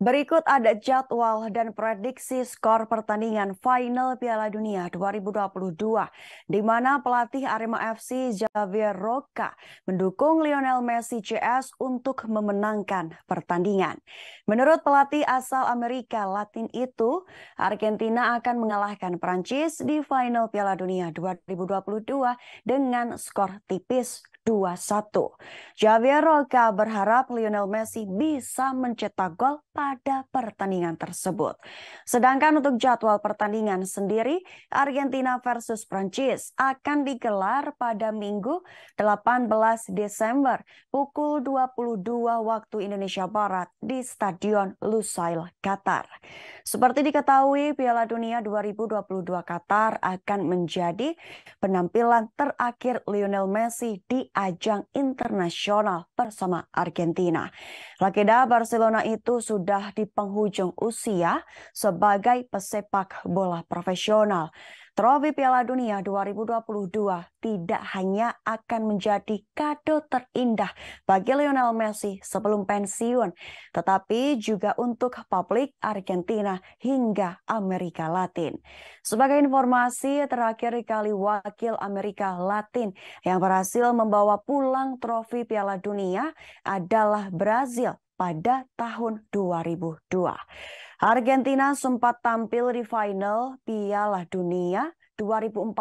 Berikut ada jadwal dan prediksi skor pertandingan final Piala Dunia 2022, di mana pelatih Arema FC Javier Roca mendukung Lionel Messi CS untuk memenangkan pertandingan. Menurut pelatih asal Amerika Latin itu, Argentina akan mengalahkan Prancis di final Piala Dunia 2022 dengan skor tipis 2 Javier Roca berharap Lionel Messi bisa mencetak gol pada pertandingan tersebut. Sedangkan untuk jadwal pertandingan sendiri, Argentina versus Prancis akan digelar pada Minggu 18 Desember pukul 22 waktu Indonesia Barat di Stadion Lusail, Qatar. Seperti diketahui, Piala Dunia 2022 Qatar akan menjadi penampilan terakhir Lionel Messi di ajang internasional bersama Argentina. Rakeda Barcelona itu sudah di penghujung usia sebagai pesepak bola profesional. Trofi Piala Dunia 2022 tidak hanya akan menjadi kado terindah bagi Lionel Messi sebelum pensiun, tetapi juga untuk publik Argentina hingga Amerika Latin. Sebagai informasi, terakhir kali wakil Amerika Latin yang berhasil membawa membawa pulang trofi Piala Dunia adalah Brazil pada tahun 2002. Argentina sempat tampil di final Piala Dunia 2014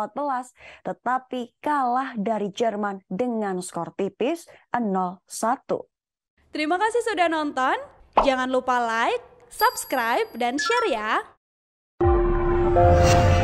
tetapi kalah dari Jerman dengan skor tipis 0-1. Terima kasih sudah nonton. Jangan lupa like, subscribe, dan share ya.